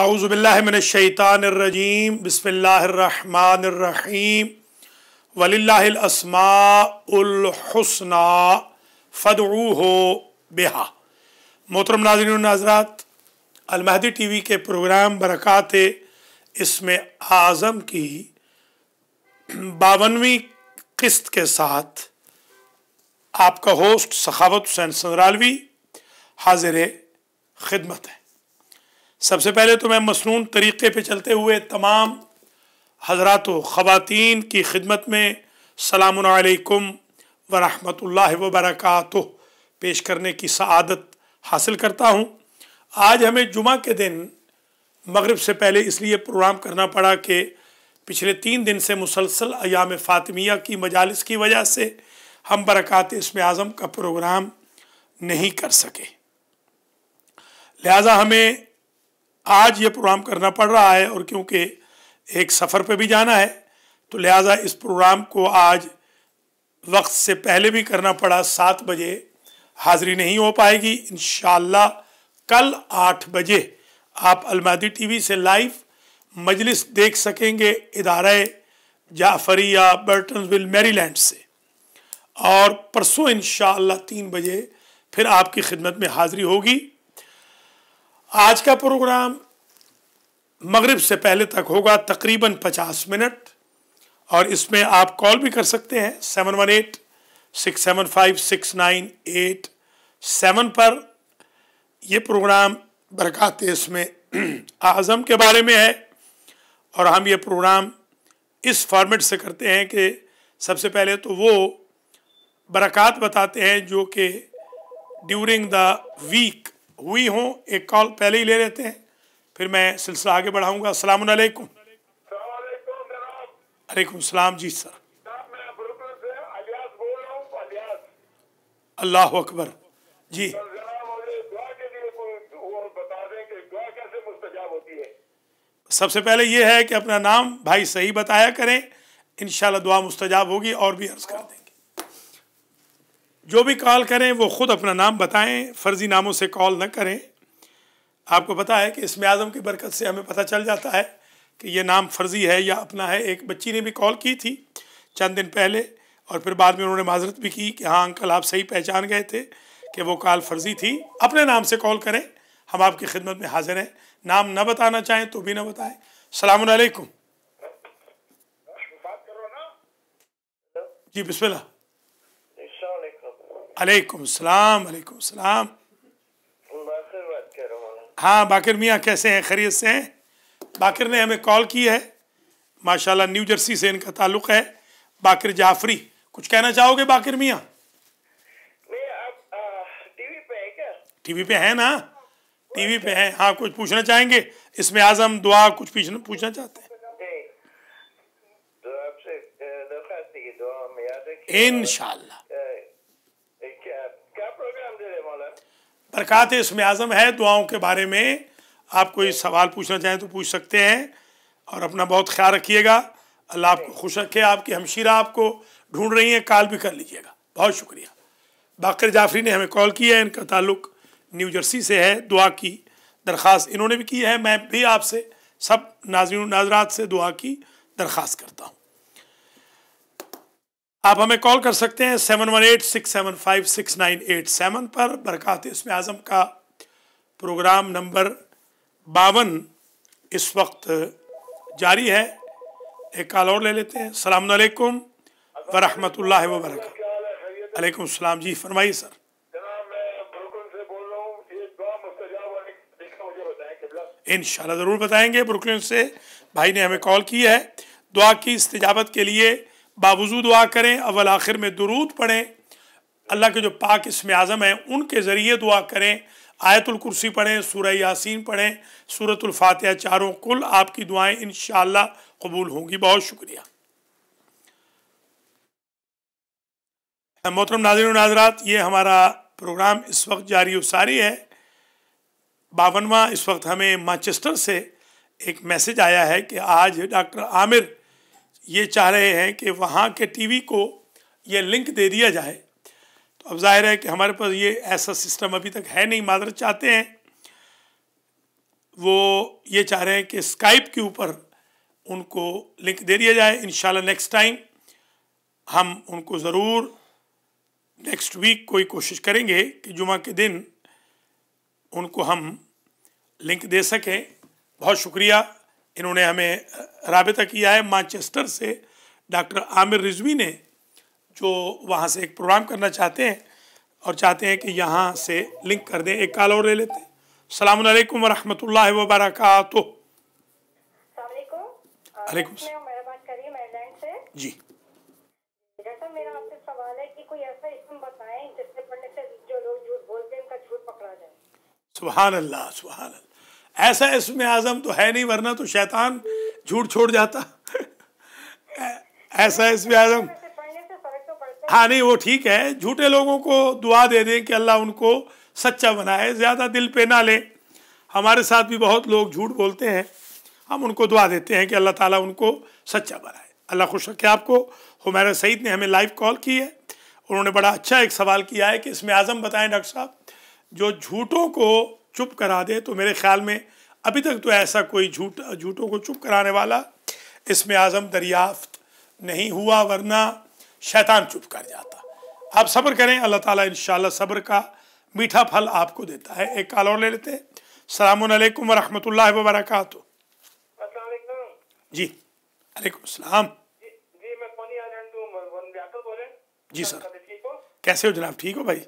आउज़बिल्लिमिनशैतानरजीम बसमीम वलिल्लासमाउलहसना फ़दू हो बेहा मोहतरम नाजरन नाजरात अलमहदी टी वी के प्रोग्राम बरक़ात इसमें आज़म की बावनवीं किस्त के साथ आपका होस्ट सखावत हुसैन सदरालवी हाजिर खिदमत है सबसे पहले तो मैं मसनून तरीक़े पे चलते हुए तमाम हजरात ख़वातीन की खिदमत में सलामकुम वरहमतुल्ला वबरक पेश करने की सआदत हासिल करता हूँ आज हमें जुमा के दिन मगरब से पहले इसलिए प्रोग्राम करना पड़ा कि पिछले तीन दिन से मुसलसल अयाम फ़ातमिया की मजालस की वजह से हम बरक़ात इसम आज़म का प्रोग्राम नहीं कर सके लिहाजा हमें आज ये प्रोग्राम करना पड़ रहा है और क्योंकि एक सफ़र पे भी जाना है तो लिहाजा इस प्रोग्राम को आज वक्त से पहले भी करना पड़ा सात बजे हाज़िरी नहीं हो पाएगी इन कल आठ बजे आप अलमादी टीवी से लाइव मजलिस देख सकेंगे इदारे जाफरी या बर्टनविल लैंड से और परसों इन शीन बजे फिर आपकी खिदमत में हाज़िरी होगी आज का प्रोग्राम मगरिब से पहले तक होगा तकरीबन पचास मिनट और इसमें आप कॉल भी कर सकते हैं seven one eight six seven five six nine eight seven पर यह प्रोग्राम बरकत इसमें आज़म के बारे में है और हम ये प्रोग्राम इस फॉर्मेट से करते हैं कि सबसे पहले तो वो बरकत बताते हैं जो कि ड्यूरिंग द वीक हुई हों एक कॉल पहले ही ले लेते हैं फिर मैं सिलसिला आगे बढ़ाऊंगा अस्सलाम वालेकुम सलाम जी सर अल्लाह अकबर जी सबसे पहले ये है कि अपना नाम भाई सही बताया करें इन दुआ मुस्तजाब होगी और भी अर्ज कर दें जो भी कॉल करें वो ख़ुद अपना नाम बताएं फ़र्ज़ी नामों से कॉल न करें आपको पता है कि इसमें आज़म की बरकत से हमें पता चल जाता है कि ये नाम फ़र्ज़ी है या अपना है एक बच्ची ने भी कॉल की थी चंद दिन पहले और फिर बाद में उन्होंने माजरत भी की कि हाँ अंकल आप सही पहचान गए थे कि वो कॉल फ़र्ज़ी थी अपने नाम से कॉल करें हम आपकी खिदमत में हाजिर हैं नाम न बताना चाहें तो भी ना बताएं सलामकुम जी बिस्मिल्लाह अलैकुम सलाम अलैकुम सलाम हाँ बाकिर मियाँ कैसे हैं खैरियत से हैं बाकिर ने हमें कॉल की है माशाल्लाह न्यू जर्सी से इनका ताल्लुक है बाकिर जाफरी कुछ कहना चाहोगे बाकिर मियाँ टीवी पे है ना टीवी पे है हाँ कुछ पूछना चाहेंगे इसमें आजम दुआ कुछ पूछना चाहते हैं इनशाला बरक़ात इसमें आज़म है दुआओं के बारे में आप कोई सवाल पूछना चाहें तो पूछ सकते हैं और अपना बहुत ख्याल रखिएगा अल्लाह आपको खुश रखे आपकी हमशीरा आपको ढूंढ रही हैं कॉल भी कर लीजिएगा बहुत शुक्रिया बाकर जाफरी ने हमें कॉल किया है इनका ताल्लुक न्यू जर्सी से है दुआ की दरख्वास्त इन्होंने भी की है मैं भी आपसे सब नाजिन नाजरात से दुआ की दरख्वास्त करता हूँ आप हमें कॉल कर सकते हैं seven one eight six seven five six nine eight seven पर बरकत इसमें आज़म का प्रोग्राम नंबर बावन इस वक्त जारी है एक कॉल और ले लेते हैं सलाम अलैकुम वरहमतुल्ला वरक अलैकुम सलाम जी फरमाइए सर इन ज़रूर बताएंगे ब्रुकलिन से भाई ने हमें कॉल की है दुआ की इस्तजाबत के लिए बावजू दुआ करें अवल आखिर में दरूद पढ़ें अल्लाह के जो पाक इसम आज़म हैं उनके ज़रिए दुआ करें आयतुल कुर्सी पढ़ें सूर यासीन पढ़ें सूरतुल फातिहा चारों कुल आपकी दुआएं इन कबूल होंगी बहुत शुक्रिया मोहतरम नाजर नाजरात ये हमारा प्रोग्राम इस वक्त जारी उसारी है बावनवा इस वक्त हमें मानचेस्टर से एक मैसेज आया है कि आज डॉक्टर आमिर ये चाह रहे हैं कि वहाँ के टीवी को ये लिंक दे दिया जाए तो अब जाहिर है कि हमारे पास ये ऐसा सिस्टम अभी तक है नहीं मादर चाहते हैं वो ये चाह रहे हैं कि स्काइप के ऊपर उनको लिंक दे दिया जाए इन नेक्स्ट टाइम हम उनको ज़रूर नेक्स्ट वीक कोई कोशिश करेंगे कि जुमा के दिन उनको हम लिंक दे सकें बहुत शुक्रिया इन्होंने हमें रबता किया है मानचेस्टर से डॉक्टर आमिर रिजवी ने जो वहाँ से एक प्रोग्राम करना चाहते हैं और चाहते हैं कि यहाँ से लिंक कर दें एक कॉल और ले लेते हैं सलाम वरहमत ला वबरक जी सुबह अल्लाह सुबह अल्लाह ऐसा इसमें आजम तो है नहीं वरना तो शैतान झूठ छोड़ जाता ऐसा इसम आजम हाँ नहीं वो ठीक है झूठे लोगों को दुआ दे दें कि अल्लाह उनको सच्चा बनाए ज़्यादा दिल पे ना ले हमारे साथ भी बहुत लोग झूठ बोलते हैं हम उनको दुआ देते हैं कि अल्लाह ताला उनको सच्चा बनाए अल्लाह खुश रखे आपको हमारा सईद ने हमें लाइव कॉल की है उन्होंने बड़ा अच्छा एक सवाल किया है कि इसमें आज़म बताएं डॉक्टर साहब जो झूठों को चुप करा दे तो मेरे ख्याल में अभी तक तो ऐसा कोई झूठ झूठों को चुप कराने वाला इसमें आज़म दरियाफ्त नहीं हुआ वरना शैतान चुप कर जाता आप सब्र करें अल्लाह ताला इंशाल्लाह सब्र का मीठा फल आपको देता है एक कॉल और ले लेते हैं सलामकुम वरहमत ला वबरक जी वालेकुम सलाम जी सर कैसे हो जनाब ठीक हो भाई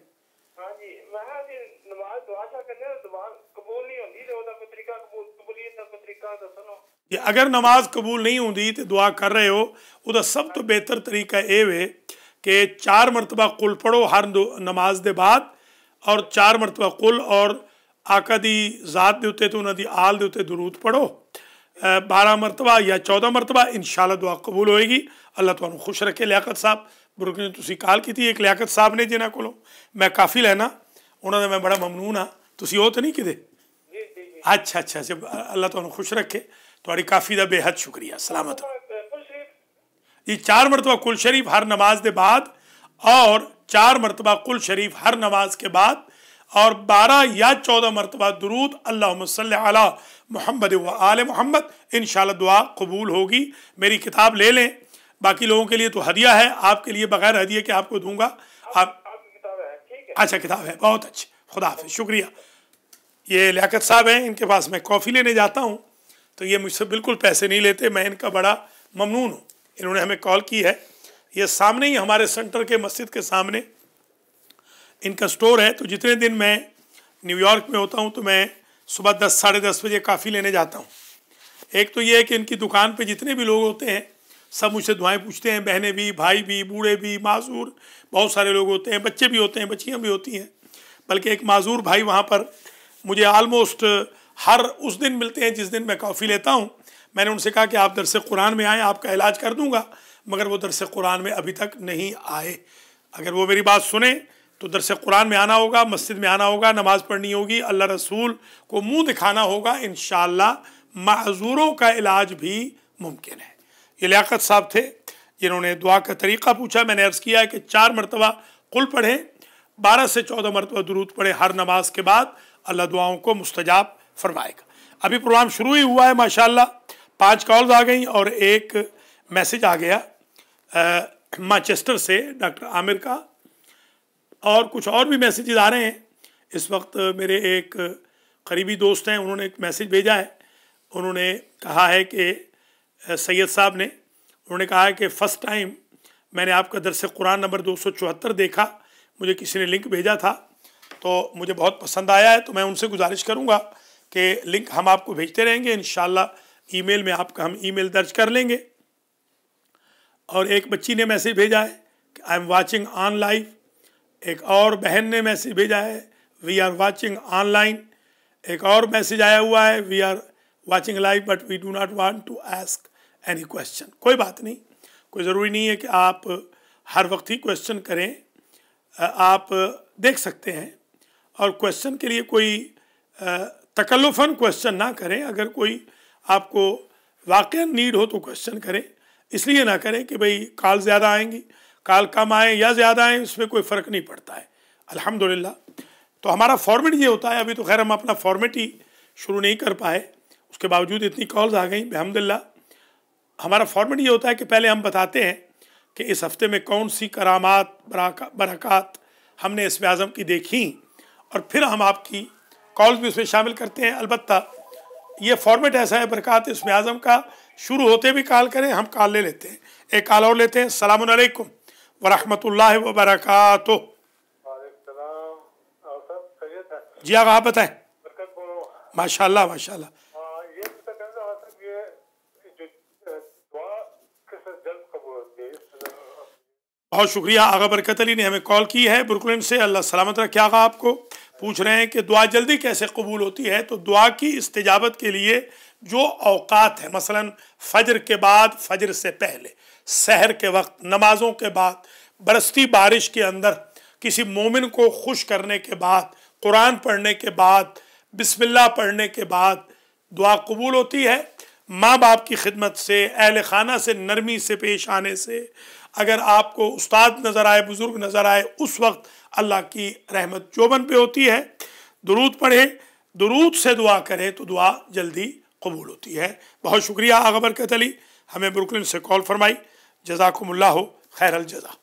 अगर नमाज कबूल नहीं होंगी तो दुआ कर रहे हो वह सब तो बेहतर तरीका ये वे कि चार मरतबा कुल पढ़ो हर दो नमाज के बाद और चार मरतबा कुल और आका की जात के उत्ते उन्होंने आल के उत्ते दरूद पढ़ो बारह मरतबा या चौदह मरतबा इन शाला दुआ कबूल होएगी अल्लाह तुम्हें खुश रखे लियाकत साहब बुरुक ने तुम्हें कॉल की एक लियाकत साहब ने जिन्हों को मैं काफ़ी लैं उन्होंने मैं बड़ा ममनून हाँ तुम हो तो नहीं कि अच्छा अच्छा जब अल्लाह तुम खुश रखे थोड़ी तो काफ़ी का बेहद शुक्रिया सलामत ये चार मरतबा कुल शरीफ हर नमाज के बाद और चार मरतबा कुल शरीफ हर नमाज के बाद और बारह या चौदह मरतबा दरूद अल्लाह मोहम्मद व आल मोहम्मद इन दुआ कबूल होगी मेरी किताब ले लें बाकी लोगों के लिए तो हदिया है आपके लिए बगैर हदिया के आपको दूंगा आप, आप किताब है, है। अच्छा किताब है बहुत अच्छी खुदा शुक्रिया ये लियाकत साहब हैं इनके पास मैं कॉफ़ी लेने जाता हूँ तो ये मुझसे बिल्कुल पैसे नहीं लेते मैं इनका बड़ा ममनून हूँ इन्होंने हमें कॉल की है ये सामने ही हमारे सेंटर के मस्जिद के सामने इनका स्टोर है तो जितने दिन मैं न्यूयॉर्क में होता हूँ तो मैं सुबह दस साढ़े दस बजे काफ़ी लेने जाता हूँ एक तो ये है कि इनकी दुकान पे जितने भी लोग होते हैं सब मुझसे दुआएं पूछते हैं बहनें भी भाई भी बूढ़े भी माजूर बहुत सारे लोग होते हैं बच्चे भी होते हैं बच्चियाँ भी होती हैं बल्कि एक माजूर भाई वहाँ पर मुझे आलमोस्ट uh, हर उस दिन मिलते हैं जिस दिन मैं कॉफ़ी लेता हूँ मैंने उनसे कहा कि आप दरस कुरान में आएँ आपका इलाज कर दूँगा मगर वो दरस कुरान में अभी तक नहीं आए अगर वो मेरी बात सुने तो दरस कुरान में आना होगा मस्जिद में आना होगा नमाज़ पढ़नी होगी अल्लाह रसूल को मुंह दिखाना होगा इन शजूरों का इलाज भी मुमकिन है ये लियाकत साहब थे जिन्होंने दुआ का तरीक़ा पूछा मैंने अर्ज़ किया है कि चार मरतबा कुल पढ़ें बारह से चौदह मरतबा दरूद पढ़े हर नमाज के बाद अल्लाह दुआओं को मुस्तजाब फरमाएगा अभी प्रोग्राम शुरू ही हुआ है माशाल्लाह पांच कॉल्स आ गई और एक मैसेज आ गया माचेस्टर से डॉक्टर आमिर का और कुछ और भी मैसेजेस आ रहे हैं इस वक्त मेरे एक करीबी दोस्त हैं उन्होंने एक मैसेज भेजा है उन्होंने कहा है कि सैयद साहब ने उन्होंने कहा है कि फ़र्स्ट टाइम मैंने आपका दरस कुरान नंबर दो देखा मुझे किसी ने लिंक भेजा था तो मुझे बहुत पसंद आया है तो मैं उनसे गुजारिश करूँगा कि लिंक हम आपको भेजते रहेंगे इन ईमेल में आपका हम ईमेल दर्ज कर लेंगे और एक बच्ची ने मैसेज भेजा है कि आई एम वाचिंग ऑनलाइन एक और बहन ने मैसेज भेजा है वी आर वाचिंग ऑनलाइन एक और मैसेज आया हुआ है we are watching live but we do not want to ask any question कोई बात नहीं कोई ज़रूरी नहीं है कि आप हर वक्त ही क्वेश्चन करें आप देख सकते हैं और क्वेश्चन के लिए कोई तकल्लुफन क्वेश्चन ना करें अगर कोई आपको वाक़ नीड हो तो क्वेश्चन करें इसलिए ना करें कि भाई काल ज़्यादा आएंगी काल कम आए या ज़्यादा आए उसमें कोई फ़र्क नहीं पड़ता है अल्हम्दुलिल्लाह तो हमारा फॉर्मेट ये होता है अभी तो खैर हम अपना फॉर्मेट ही शुरू नहीं कर पाए उसके बावजूद इतनी कॉल्स आ गई अलहमदिल्ला हमारा फॉर्मेट ये होता है कि पहले हम बताते हैं कि इस हफ्ते में कौन सी करामात बरकत बरक़ात हमने इसब आज़म की देखी और फिर हम आपकी कॉल्स भी उसमें शामिल करते हैं अलबत् ये फॉर्मेट ऐसा है बरकत इसमें आज़म का शुरू होते भी कॉल करें हम कॉल ले लेते हैं एक कॉल और लेते हैं सलामकुम वरहमतुल्ला वबरक जी आप आप बताएं माशाल्लाह माशाल्लाह तो बहुत शुक्रिया आगा बरकत अली ने हमें कॉल की है ब्रुकलिन से अल्लाह सलामत रखे आगा आपको पूछ रहे हैं कि दुआ जल्दी कैसे कबूल होती है तो दुआ की इस्तेजाबत के लिए जो अवकात है मसलन फजर के बाद फजर से पहले शहर के वक्त नमाजों के बाद बरसती बारिश के अंदर किसी मोमिन को खुश करने के बाद कुरान पढ़ने के बाद बिस्मिल्लाह पढ़ने के बाद दुआ कबूल होती है माँ बाप की खिदमत से अहल खाना से नरमी से पेश आने से अगर आपको उस्ताद नज़र आए बुज़ुर्ग नज़र आए उस वक्त अल्लाह की रहमत चौबन पे होती है दुरूद पढ़े दुरूद से दुआ करें तो दुआ जल्दी कबूल होती है बहुत शुक्रिया आगबर के तली हमें ब्रुकलिन से कॉल फरमाई जजाकुमल्ला हो खैर जज़ा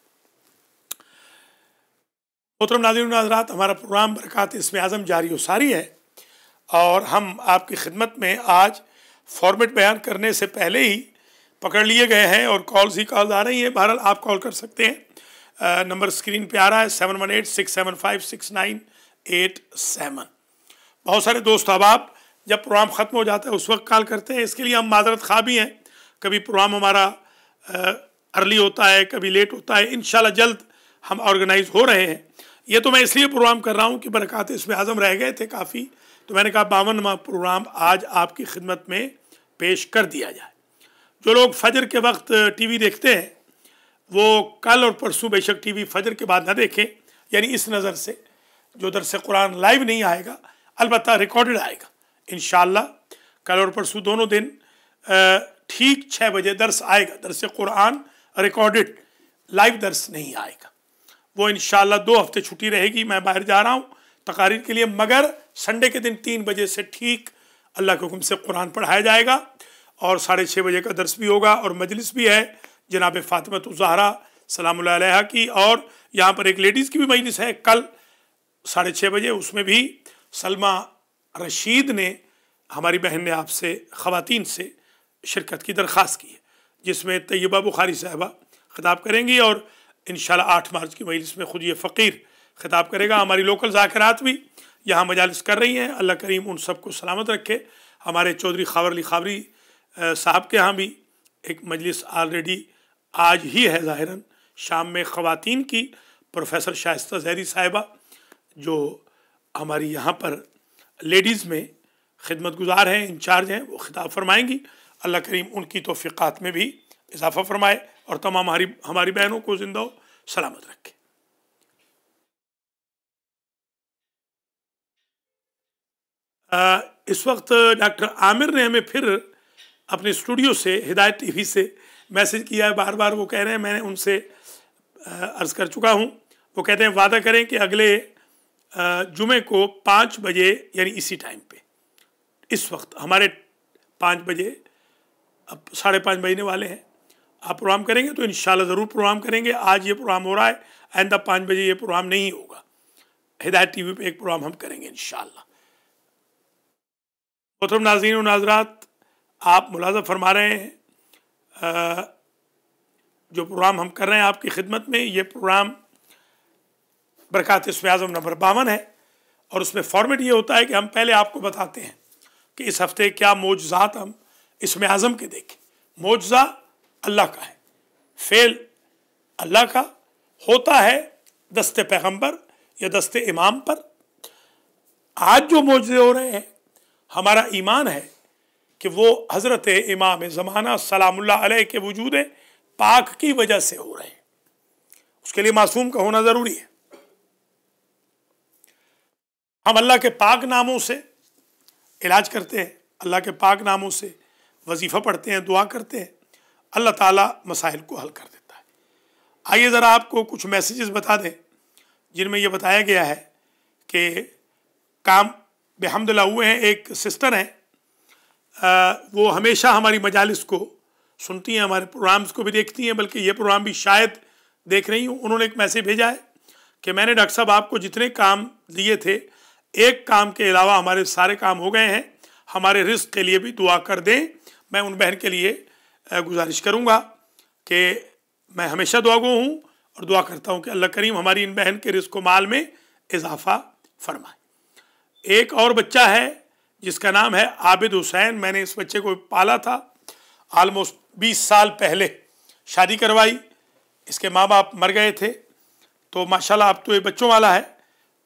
मोहतरम नाजिर नाजरात हमारा प्रोग्राम बरक़ात इसमें आज़म जारी व सारी है और हम आपकी खिदमत में आज फॉर्मेट बयान करने से पहले ही पकड़ लिए गए हैं और कॉल्स ही कॉल आ रही हैं बहरहाल आप कॉल कर सकते हैं नंबर स्क्रीन पे आ रहा है seven one eight six seven five six nine eight seven बहुत सारे दोस्त अब आप जब प्रोग्राम ख़त्म हो जाता है उस वक्त कॉल करते हैं इसके लिए हम मादरत खा भी हैं कभी प्रोग्राम हमारा अर्ली होता है कभी लेट होता है इन जल्द हम ऑर्गेनाइज हो रहे हैं ये तो मैं इसलिए प्रोग्राम कर रहा हूँ कि बरक़ात इसमें आज़म रह गए थे काफ़ी तो मैंने कहा बावनवा प्रोग्राम आज आपकी खिदमत में पेश कर दिया जाए जो लोग फजर के वक्त टीवी देखते हैं वो कल और परसों बेशक टीवी फजर के बाद ना देखें यानी इस नज़र से जो दरस कुरान लाइव नहीं आएगा अलबत् रिकॉर्डेड आएगा इन कल और परसों दोनों दिन ठीक छः बजे दर्स आएगा दरस कुरान रिकॉर्डेड लाइव दर्स नहीं आएगा वो इन दो हफ्ते छुट्टी रहेगी मैं बाहर जा रहा हूँ तकारीर के लिए मगर संडे के दिन तीन बजे से ठीक अल्लाह के हुक्म से कुरान पढ़ाया जाएगा और साढ़े छः बजे का दर्स भी होगा और मजलिस भी है जनाब तो जहरा सलाम की और यहाँ पर एक लेडीज़ की भी मजलिस है कल साढ़े छः बजे उसमें भी सलमा रशीद ने हमारी बहन ने आपसे ख़वातीन से शिरकत की दरख्वास्त की है जिसमें तयबा बुखारी साहबा खिताब करेंगी और इन आठ मार्च की मजलिस में खुद ये फ़कीर खिताब करेगा हमारी लोकल जाकरात भी यहाँ मजालस कर रही हैं अल्लाह करीम उन सबको सलामत रखे हमारे चौधरी खावरली खावरी साहब के यहाँ भी एक मजलिस ऑलरेडी आज ही है ज़ाहिरन शाम में ख़वान की प्रोफेसर शाइस्ता जहरी साहिबा जो हमारी यहाँ पर लेडीज़ में खिदमत गुजार हैं इंचार्ज हैं वो खिताब फरमाएंगी अल्लाह करीम उनकी तोफ़ीक़ात में भी इजाफ़ा फरमाए और तमाम हमारी हमारी बहनों को ज़िंदा सलामत रखे आ, इस वक्त डॉक्टर आमिर ने हमें फिर अपने स्टूडियो से हिदायत टीवी से मैसेज किया है बार बार वो कह रहे हैं मैंने उनसे अर्ज़ कर चुका हूँ वो कहते हैं वादा करें कि अगले जुमे को पाँच बजे यानी इसी टाइम पे इस वक्त हमारे पाँच बजे अब साढ़े पाँच बजने वाले हैं आप प्रोग्राम करेंगे तो इन ज़रूर प्रोग्राम करेंगे आज ये प्रोग्राम हो रहा है आइंदा पाँच बजे ये प्रोग्राम नहीं होगा हिदायत टी वी पर एक प्रोग्राम हम करेंगे इन शहतरम नाजीन नाजरात आप मुलाजा फरमा रहे हैं जो प्रोग्राम हम कर रहे हैं आपकी खिदमत में ये प्रोग्राम इसम आज़म नंबर बावन है और उसमें फॉर्मेट ये होता है कि हम पहले आपको बताते हैं कि इस हफ़्ते क्या मोजात हम इसमें आज़म के देखें मोजा अल्लाह का है फेल अल्लाह का होता है दस्ते पैगंबर या दस्ते इमाम पर आज जो मोजे हो रहे हैं हमारा ईमान है कि वो हज़रत इमाम ज़माना सलामुल्ल के वजूद पाक की वजह से हो रहे हैं उसके लिए मासूम का होना ज़रूरी है हम अल्लाह के पाक नामों से इलाज करते हैं अल्लाह के पाक नामों से वजीफ़ा पढ़ते हैं दुआ करते हैं अल्लाह ताला मसाइल को हल कर देता है आइए ज़रा आपको कुछ मैसेजेस बता दें जिनमें यह बताया गया है कि काम बेहमदुल्ला हुए हैं एक सिस्टर हैं आ, वो हमेशा हमारी मजालस को सुनती हैं हमारे प्रोग्राम्स को भी देखती हैं बल्कि ये प्रोग्राम भी शायद देख रही हूँ उन्होंने एक मैसेज भेजा है कि मैंने डॉक्टर साहब आपको जितने काम दिए थे एक काम के अलावा हमारे सारे काम हो गए हैं हमारे रिस्क के लिए भी दुआ कर दें मैं उन बहन के लिए गुजारिश करूँगा कि मैं हमेशा दुआ गो हूँ और दुआ करता हूँ कि अल्लाह करीम हमारी इन बहन के रिस्क माल में इजाफा फरमाए एक और बच्चा है जिसका नाम है आबिद हुसैन मैंने इस बच्चे को पाला था आलमोस्ट बीस साल पहले शादी करवाई इसके माँ बाप मर गए थे तो माशाल्लाह अब तो ये बच्चों वाला है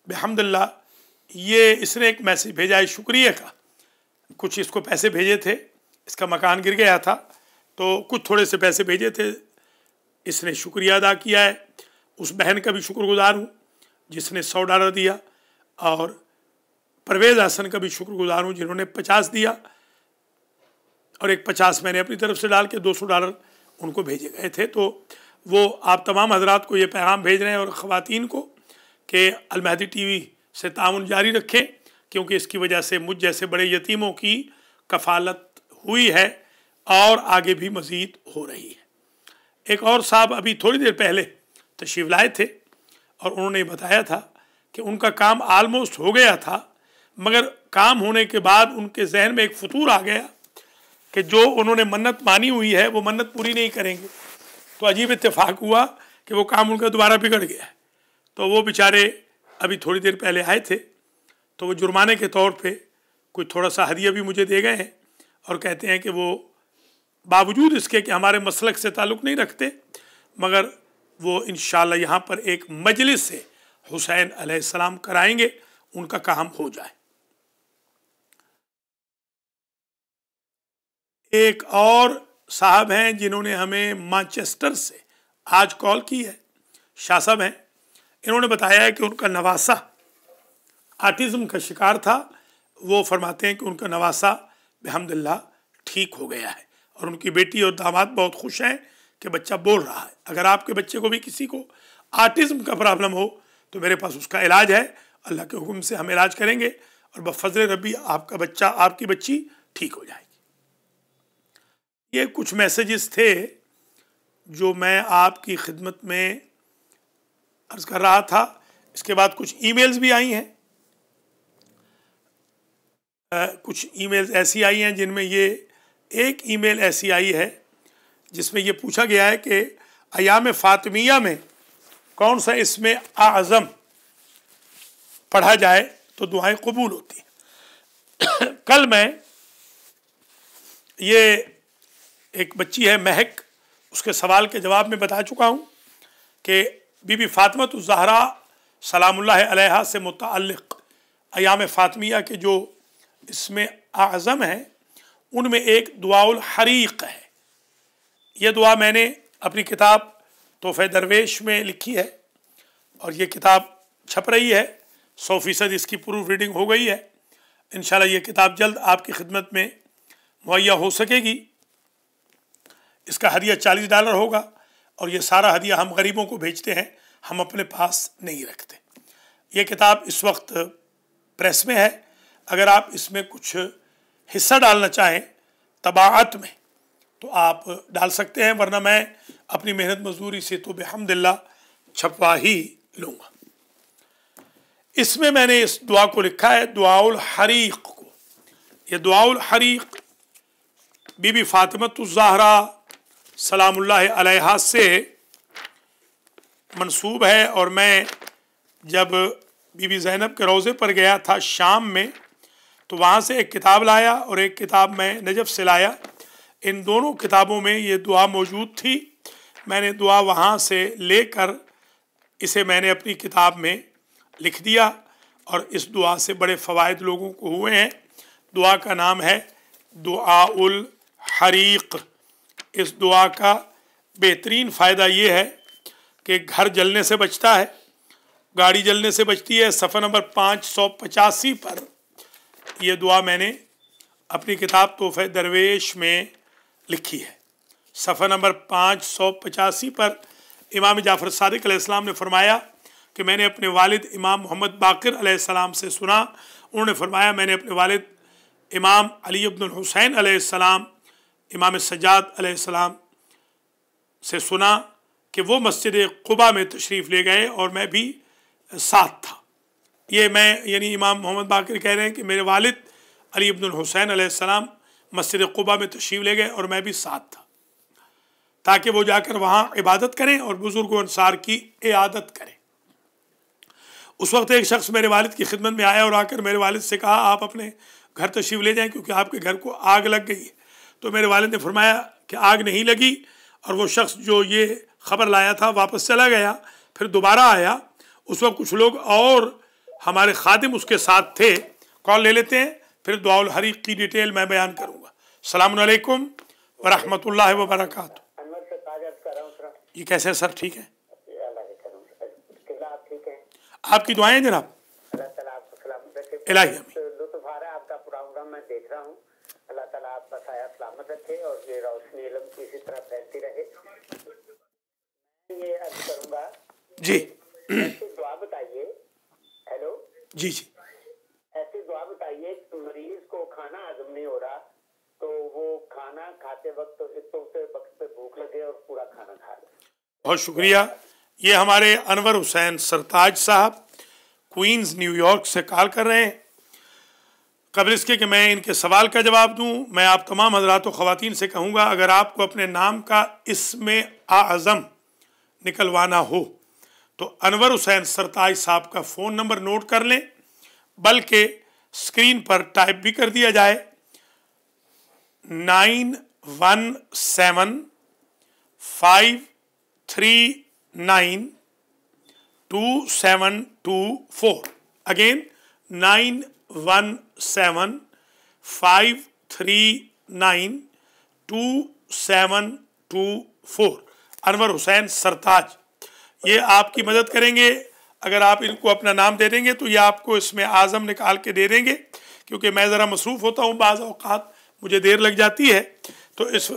बहमदिल्ला ये इसने एक मैसेज भेजा है शुक्रिया का कुछ इसको पैसे भेजे थे इसका मकान गिर गया था तो कुछ थोड़े से पैसे भेजे थे इसने शुक्रिया अदा किया है उस बहन का भी शुक्रगुजार हूँ जिसने सौ डॉलर दिया और परवेज हसन का भी शुक्रगुजार हूँ जिन्होंने पचास दिया और एक पचास मैंने अपनी तरफ से डाल के दो सौ डॉलर उनको भेजे गए थे तो वो आप तमाम हजरात को ये पैगाम भेज रहे हैं और ख़वान को कि अलमहदी टी वी से ताउन जारी रखें क्योंकि इसकी वजह से मुझ जैसे बड़े यतीमों की कफालत हुई है और आगे भी मज़ीद हो रही है एक और साहब अभी थोड़ी देर पहले तशीव लाए थे और उन्होंने बताया था कि उनका काम आलमोस्ट हो गया था मगर काम होने के बाद उनके जहन में एक फतूर आ गया कि जो उन्होंने मन्नत मानी हुई है वो मन्नत पूरी नहीं करेंगे तो अजीब इतफाक़ हुआ कि वो काम उनका दोबारा बिगड़ गया तो वो बेचारे अभी थोड़ी देर पहले आए थे तो वो जुर्माने के तौर पे कुछ थोड़ा सा हदिया भी मुझे दे गए हैं और कहते हैं कि वो बावजूद इसके कि हमारे मसलक से ताल्लुक़ नहीं रखते मगर वो इन शहाँ पर एक मजलिस से हुसैन आसमाम कराएँगे उनका काम हो जाए एक और साहब हैं जिन्होंने हमें मानचेस्टर से आज कॉल की है शाह साहब हैं इन्होंने बताया है कि उनका नवासा आटिज़म का शिकार था वो फरमाते हैं कि उनका नवासा बहमदिल्ला ठीक हो गया है और उनकी बेटी और दामाद बहुत खुश हैं कि बच्चा बोल रहा है अगर आपके बच्चे को भी किसी को आटिज़म का प्रॉब्लम हो तो मेरे पास उसका इलाज है अल्लाह के हुक्म से हम इलाज करेंगे और बफजल रबी आपका बच्चा आपकी बच्ची ठीक हो जाए ये कुछ मैसेजेस थे जो मैं आपकी खिदमत में अर्ज़ कर रहा था इसके बाद कुछ ईमेल्स भी आई हैं कुछ ईमेल्स ऐसी आई हैं जिनमें ये एक ईमेल ऐसी आई है जिसमें ये पूछा गया है कि अयाम फ़ातमिया में कौन सा इसमें आज़म पढ़ा जाए तो दुआएं कबूल होती हैं कल मैं ये एक बच्ची है महक उसके सवाल के जवाब में बता चुका हूँ कि बीबी फातमत जहरा सलामुल्ला से मुतल अयाम फ़ातमिया के जो इसमें आज़म हैं उनमें एक दुआल हरीक है यह दुआ मैंने अपनी किताब तोहफ़े दरवेश में लिखी है और ये किताब छप रही है सौ फीसद इसकी प्रूफ रीडिंग हो गई है इन ये किताब जल्द आपकी खिदमत में मुहैया हो सकेगी इसका हदिया चालीस डॉलर होगा और ये सारा हदिया हम गरीबों को भेजते हैं हम अपने पास नहीं रखते ये किताब इस वक्त प्रेस में है अगर आप इसमें कुछ हिस्सा डालना चाहें तबाहत में तो आप डाल सकते हैं वरना मैं अपनी मेहनत मजदूरी से तो बेहमदिल्ला छपवा ही लूँगा इसमें मैंने इस दुआ को लिखा है दुआउल हरीक को यह दुआउल हरीक बीबी फातिमत ज़ाहरा जहरा सलामुल्लाह से मंसूब है और मैं जब बीबी जैनब के रोज़े पर गया था शाम में तो वहाँ से एक किताब लाया और एक किताब मैं नजब से लाया इन दोनों किताबों में ये दुआ मौजूद थी मैंने दुआ वहाँ से लेकर इसे मैंने अपनी किताब में लिख दिया और इस दुआ से बड़े फ़वाद लोगों को हुए हैं दुआ का नाम है दुआ उल हरीक़ इस दुआ का बेहतरीन फ़ायदा ये है कि घर जलने से बचता है गाड़ी जलने से बचती है सफ़र नंबर पाँच सौ पचासी पर यह दुआ मैंने अपनी किताब तोहफ़े दरवेश में लिखी है सफ़र नंबर पाँच सौ पचासी पर इमाम जाफ़र सदक ने फरमाया कि मैंने अपने वालिद इमाम मोहम्मद बाकर सलाम से सुना उन्होंने फरमाया मैंने अपने वालिद इमाम अली अब्दुल हुसैन सलाम इमाम सजाद सलाम से सुना कि वो मस्जिद कुबा में तशरीफ़ ले गए और मैं भी साथ था ये मैं यानी इमाम मोहम्मद बाकर कह रहे हैं कि मेरे वालिद अली इब्न हुसैन सलाम मस्जिद कुबा में तशरीफ़ ले गए और मैं भी साथ था ताकि वो जाकर वहाँ इबादत करें और बुज़ुर्ग अनसार की इयादत करें उस वक्त एक शख्स मेरे वालिद की खिदमत में आया और आकर मेरे वालिद से कहा आप अपने घर तशरीफ़ ले जाएं क्योंकि आपके घर को आग लग गई है तो मेरे वालद ने फरमाया कि आग नहीं लगी और वो शख्स जो ये ख़बर लाया था वापस चला गया फिर दोबारा आया उस वक्त कुछ लोग और हमारे खादिम उसके साथ थे कॉल ले लेते हैं फिर दुआल हरीक की डिटेल मैं बयान करूँगा सलामकुम वरहमत ला वबरक ये कैसे सर ठीक है आपकी दुआएं जनाब इलाही ध्यान रखें और ये रोशनी इलम की इसी तरह फैलती रहे ये अर्ज करूंगा जी ऐसी दुआ बताइए हेलो जी जी ऐसी दुआ बताइए मरीज को खाना हजम नहीं हो रहा तो वो खाना खाते वक्त तो एक तो उसे वक्त पे भूख लगे और पूरा खाना खा ले बहुत शुक्रिया ये हमारे अनवर हुसैन सरताज साहब क्वींस न्यूयॉर्क से कॉल कर रहे हैं कबल इसके कि मैं इनके सवाल का जवाब दूँ मैं आप तमाम हजरात ख़वान से कहूँगा अगर आपको अपने नाम का इसमें आज़म निकलवाना हो तो अनवर हुसैन सरताज साहब का फ़ोन नंबर नोट कर लें बल्कि स्क्रीन पर टाइप भी कर दिया जाए nine one seven five three nine two seven two four again nine one seven five three nine two seven two four Anwar Hussain Sartaj ये आपकी मदद करेंगे अगर आप इनको अपना नाम दे देंगे तो ये आपको इसमें आज़म निकाल के दे देंगे क्योंकि मैं ज़रा मसरूफ़ होता हूँ बाज़ अवकात मुझे देर लग जाती है तो इस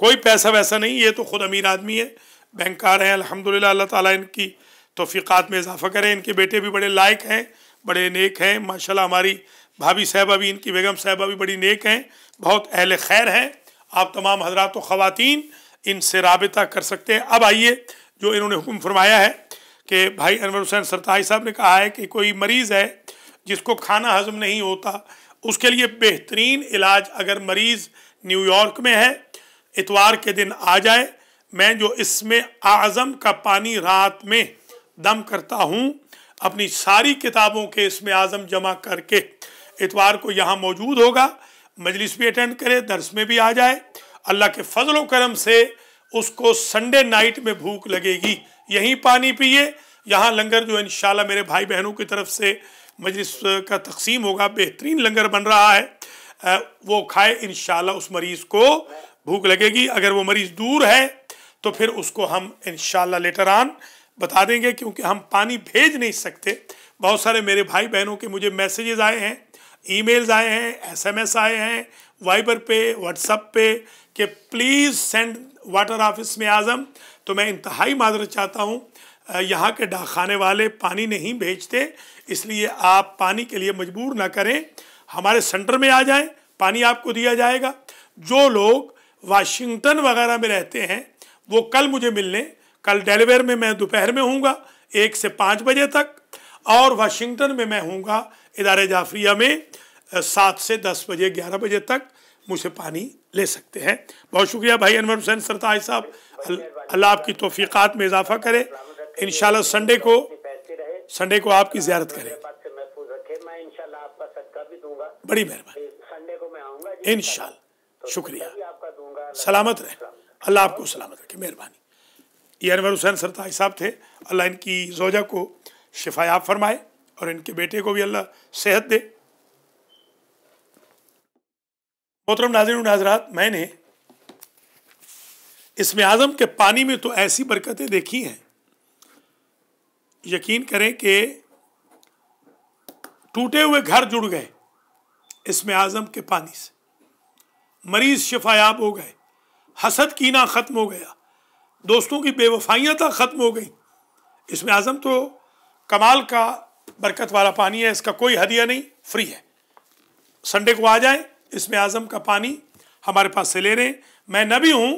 कोई पैसा वैसा नहीं ये तो ख़ुद अमीर आदमी है बैंककार हैं अलहमदिल्ला अल्लाह ताला इनकी तोफ़ीक़ात में इजाफ़ा करें इनके बेटे भी बड़े लायक हैं बड़े नेक हैं माशाल्लाह हमारी भाभी साहबा भी इनकी बेगम साहबा भी बड़ी नेक हैं बहुत अहल खैर हैं आप तमाम हजरात इन इनसे रबता कर सकते हैं अब आइए जो इन्होंने हुक्म फरमाया है कि भाई अनवर हुसैन सरताई साहब ने कहा है कि कोई मरीज़ है जिसको खाना हजम नहीं होता उसके लिए बेहतरीन इलाज अगर मरीज़ न्यूयॉर्क में है इतवार के दिन आ जाए मैं जो इसमें आज़म का पानी रात में दम करता हूँ अपनी सारी किताबों के इसमें आज़म जमा करके इतवार को यहाँ मौजूद होगा मजलिस भी अटेंड करे दर्स में भी आ जाए अल्लाह के फजल करम से उसको संडे नाइट में भूख लगेगी यहीं पानी पिए यहाँ लंगर जो इन मेरे भाई बहनों की तरफ से मजलिस का तकसीम होगा बेहतरीन लंगर बन रहा है वो खाए इन उस मरीज़ को भूख लगेगी अगर वो मरीज़ दूर है तो फिर उसको हम इन लेटर आन बता देंगे क्योंकि हम पानी भेज नहीं सकते बहुत सारे मेरे भाई बहनों के मुझे मैसेजेस आए हैं ईमेल्स आए हैं एसएमएस आए हैं वाइबर पे व्हाट्सअप पे कि प्लीज़ सेंड वाटर ऑफिस में आज़म तो मैं इंतहाई माजरत चाहता हूँ यहाँ के डाखाने वाले पानी नहीं भेजते इसलिए आप पानी के लिए मजबूर ना करें हमारे सेंटर में आ जाएं पानी आपको दिया जाएगा जो लोग वाशिंगटन वगैरह में रहते हैं वो कल मुझे मिलने कल डेलवेयर में मैं दोपहर में हूँगा एक से पाँच बजे तक और वाशिंगटन में मैं हूँगा इदारे जाफरिया में सात से दस बजे ग्यारह बजे तक मुझे पानी ले सकते हैं बहुत शुक्रिया भाई अनवर हुसैन सरताज साहब अल्लाह आपकी तोफ़ीक़ात में इजाफा करे इन संडे को संडे को आपकी ज्यारत करें बड़ी मेहरबानी इन शुक्रिया सलामत रहे अल्लाह आपको सलामत रखे मेहरबानी ये अनवर हुसैन सरताज साहब थे अल्लाह इनकी जोजा को शिफायाब फरमाए और इनके बेटे को भी अल्लाह सेहत दे मोहतरम नाजर नाजरात मैंने इसमें आज़म के पानी में तो ऐसी बरकतें देखी हैं यकीन करें कि टूटे हुए घर जुड़ गए इसमें आज़म के पानी से मरीज़ शिफायाब हो गए हसद कीना ख़त्म हो गया दोस्तों की बेवफाइयाँ तक तो ख़त्म हो गई इसमें आज़म तो कमाल का बरकत वाला पानी है इसका कोई हदिया नहीं फ्री है संडे को आ जाए इसमें आज़म का पानी हमारे पास से ले रहे हैं मैं नबी हूँ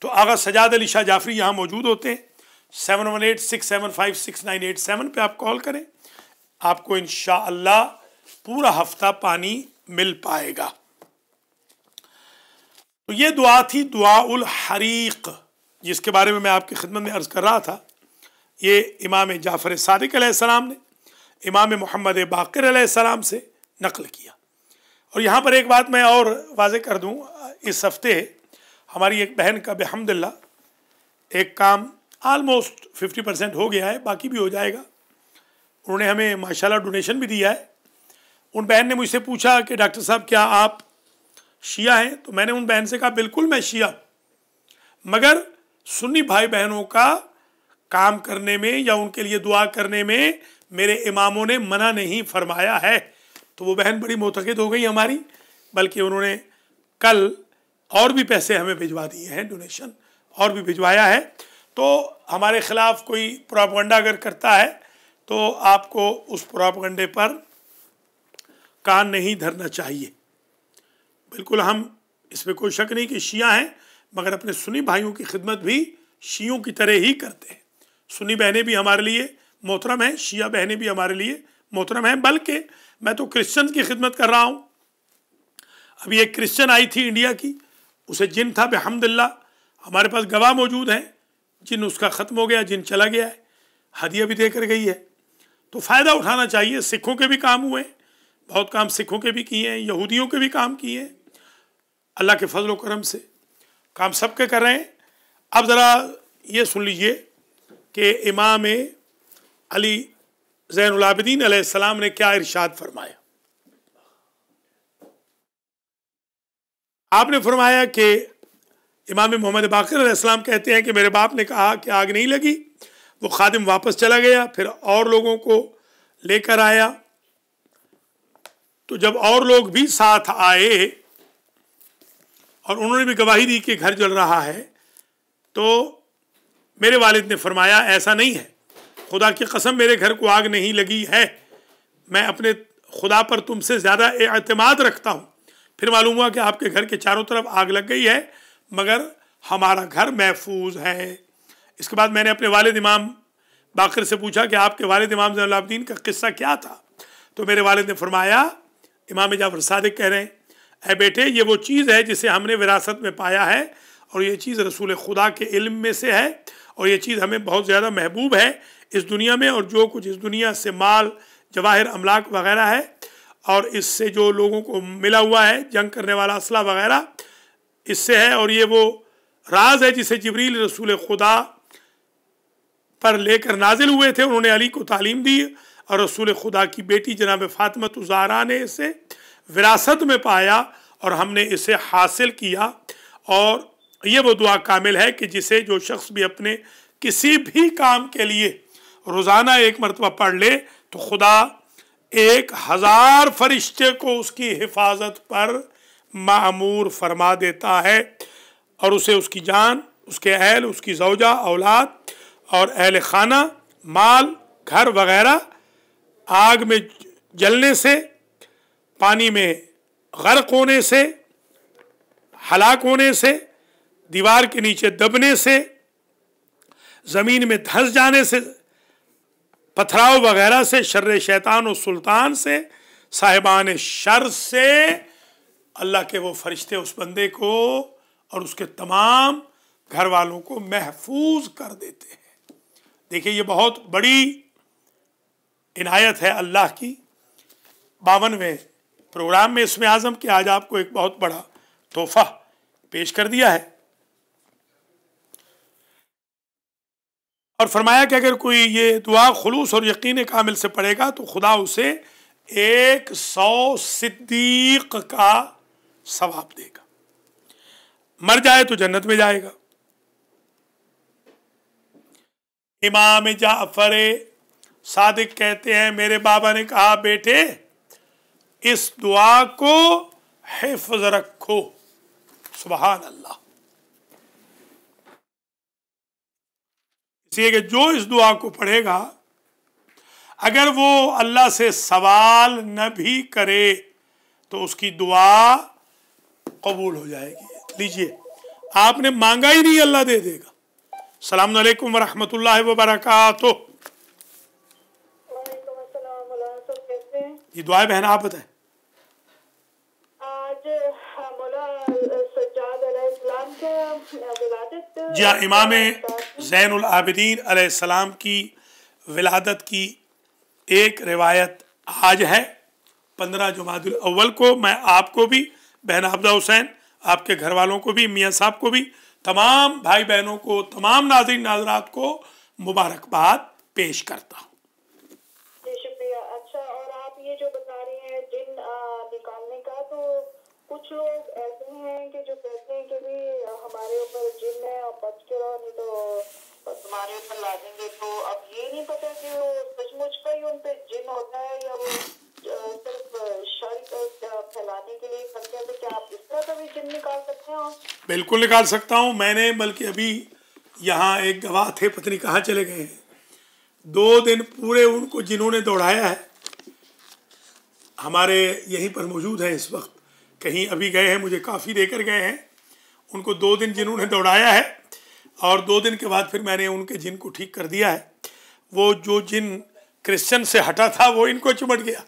तो आगा सजाद अली शाह जाफरी यहाँ मौजूद होते हैं seven one eight six seven five six nine eight seven पर आप कॉल करें आपको इन पूरा हफ्ता पानी मिल पाएगा तो ये दुआ थी दुआ उल हरीक़ जिसके बारे में मैं आपकी खिदमत में अर्ज़ कर रहा था ये इमाम जाफ़र सदक ने इमाम मोहम्मद बाकर सलाम से नकल किया और यहाँ पर एक बात मैं और वाज कर दूँ इस हफ्ते हमारी एक बहन का बेहमदिल्ला एक काम आलमोस्ट फिफ्टी परसेंट हो गया है बाकी भी हो जाएगा उन्होंने हमें माशाल्लाह डोनेशन भी दिया है उन बहन ने मुझसे पूछा कि डॉक्टर साहब क्या आप शिया हैं तो मैंने उन बहन से कहा बिल्कुल मैं शिया मगर सुन्नी भाई बहनों का काम करने में या उनके लिए दुआ करने में मेरे इमामों ने मना नहीं फरमाया है तो वो बहन बड़ी मोतकद हो गई हमारी बल्कि उन्होंने कल और भी पैसे हमें भिजवा दिए हैं डोनेशन और भी भिजवाया है तो हमारे ख़िलाफ़ कोई प्रोपगंडा अगर करता है तो आपको उस प्रोपगंडे पर कान नहीं धरना चाहिए बिल्कुल हम इसमें कोई शक नहीं कि शिया हैं मगर अपने सुनी भाइयों की खिदमत भी शियों की तरह ही करते हैं सुनी बहनें भी हमारे लिए मोहतरम हैं शिया बहनें भी हमारे लिए मोहतरम हैं बल्कि मैं तो क्रिश्चन की खिदमत कर रहा हूँ अभी एक क्रिश्चन आई थी इंडिया की उसे जिन था बेहमदिल्ला हमारे पास गवाह मौजूद हैं जिन उसका ख़त्म हो गया जिन चला गया है हदिया भी देकर गई है तो फ़ायदा उठाना चाहिए सिखों के भी काम हुए बहुत काम सिखों के भी किए हैं यहूदियों के भी काम किए हैं अल्लाह के फजल करम से काम सबके कर रहे हैं अब ज़रा ये सुन लीजिए कि इमाम अली ज़ैनलाबद्दीन आसमाम ने क्या इरशाद फरमाया आपने फरमाया कि इमाम मोहम्मद बाकर कहते हैं कि मेरे बाप ने कहा कि आग नहीं लगी वो खादिम वापस चला गया फिर और लोगों को लेकर आया तो जब और लोग भी साथ आए और उन्होंने भी गवाही दी कि घर जल रहा है तो मेरे वालिद ने फरमाया ऐसा नहीं है खुदा की कसम मेरे घर को आग नहीं लगी है मैं अपने खुदा पर तुमसे ज़्यादा अतमाद रखता हूँ फिर मालूम हुआ कि आपके घर के चारों तरफ आग लग गई है मगर हमारा घर महफूज है इसके बाद मैंने अपने वालद इमाम बाकर से पूछा कि आपके वालद इमाम जैनदीन का किस्सा क्या था तो मेरे वालद ने फरमाया इमाम जाफर सदक कह रहे हैं है बेटे ये वो चीज़ है जिसे हमने विरासत में पाया है और ये चीज़ रसूल खुदा के इल्म में से है और ये चीज़ हमें बहुत ज़्यादा महबूब है इस दुनिया में और जो कुछ इस दुनिया से माल जवाहिर अमलाक वगैरह है और इससे जो लोगों को मिला हुआ है जंग करने वाला असला वगैरह इससे है और ये वो राज है जिसे जबरील रसूल खुदा पर लेकर नाजिल हुए थे उन्होंने अली को तालीम दी और रसूल खुदा की बेटी जनाब फातमत उजारा ने इसे विरासत में पाया और हमने इसे हासिल किया और ये वो दुआ कामिल है कि जिसे जो शख्स भी अपने किसी भी काम के लिए रोज़ाना एक मरतबा पढ़ ले तो खुदा एक हज़ार फरिश्ते को उसकी हिफाजत पर मामूर फरमा देता है और उसे उसकी जान उसके अहल उसकी जोजा औलाद और अहल खाना माल घर वगैरह आग में जलने से पानी में गर्क होने से हलाक होने से दीवार के नीचे दबने से ज़मीन में धंस जाने से पथराव वगैरह से शर्र शैतान और सुल्तान से साहिबान शर से अल्लाह के वो फरिश्ते उस बंदे को और उसके तमाम घर वालों को महफूज कर देते हैं देखिए ये बहुत बड़ी इनायत है अल्लाह की बावनवें प्रोग्राम में इसमें आजम के आज आपको एक बहुत बड़ा तोहफा पेश कर दिया है और फरमाया कि अगर कोई ये दुआ खलूस और यकीन कामिल से पड़ेगा तो खुदा उसे एक सौ सिद्दीक का सवाब देगा मर जाए तो जन्नत में जाएगा इमाम जाफर सादिक कहते हैं मेरे बाबा ने कहा बेटे इस दुआ को हिफज रखो सुबह अल्लाह इसलिए जो इस दुआ को पढ़ेगा अगर वो अल्लाह से सवाल न भी करे तो उसकी दुआ कबूल हो जाएगी लीजिए आपने मांगा ही नहीं अल्लाह दे देगा सलाम अलैकुम वरहमतुल्ल वबरकातुहू ये दुआ बहन आप बताएं जी हाँ इमाम जैन आबिदीन सलाम की विलादत की एक रिवायत आज है पंद्रह जुमादुल अव्वल को मैं आपको भी बहन आबदा हुसैन आपके घर वालों को भी मियाँ साहब को भी तमाम भाई बहनों को तमाम नाजरी नाजरात को मुबारकबाद पेश करता हूँ अच्छा, तो कुछ लोग ऐसी है कि जो कहते हैं कि भी हमारे ऊपर जिन है और बच के रहो नहीं तो तुम्हारे ऊपर लादेंगे तो अब ये नहीं पता कि वो सचमुच का ही उनपे जिन होता है या वो तो बिल्कुल निकाल सकता हूँ मैंने बल्कि अभी यहाँ एक गवाह थे पत्नी कहाँ चले गए हैं दो दिन पूरे उनको जिन्होंने दौड़ाया है हमारे यहीं पर मौजूद है इस वक्त कहीं अभी गए हैं मुझे काफ़ी देकर गए हैं उनको दो दिन जिन्होंने दौड़ाया है और दो दिन के बाद फिर मैंने उनके जिन को ठीक कर दिया है वो जो जिन क्रिश्चियन से हटा था वो इनको चिमट गया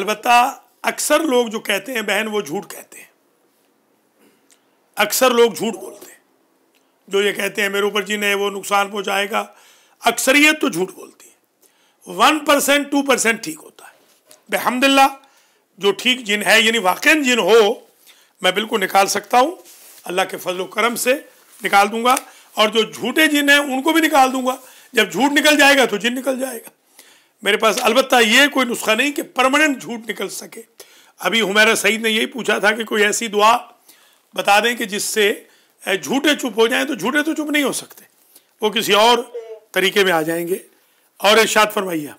अलबत् अक्सर लोग जो कहते हैं बहन वो झूठ कहते हैं अक्सर लोग झूठ बोलते हैं जो ये कहते हैं मेरे ऊपर जिन है वो नुकसान पहुंचाएगा अक्सरियत तो झूठ बोलती है वन परसेंट टू परसेंट ठीक होता है बेहमदिल्ला जो ठीक जिन है यानी वाक़ जिन हो मैं बिल्कुल निकाल सकता हूँ अल्लाह के फजल करम से निकाल दूंगा और जो झूठे जिन हैं उनको भी निकाल दूंगा जब झूठ निकल जाएगा तो जिन निकल जाएगा मेरे पास अलबत् ये कोई नुस्खा नहीं कि परमानेंट झूठ निकल सके अभी हमारा सईद ने यही पूछा था कि कोई ऐसी दुआ बता दें कि जिससे झूठे चुप हो जाएं तो झूठे तो चुप नहीं हो सकते वो किसी और तरीके में आ जाएंगे और इर्शाद फरमाइए आप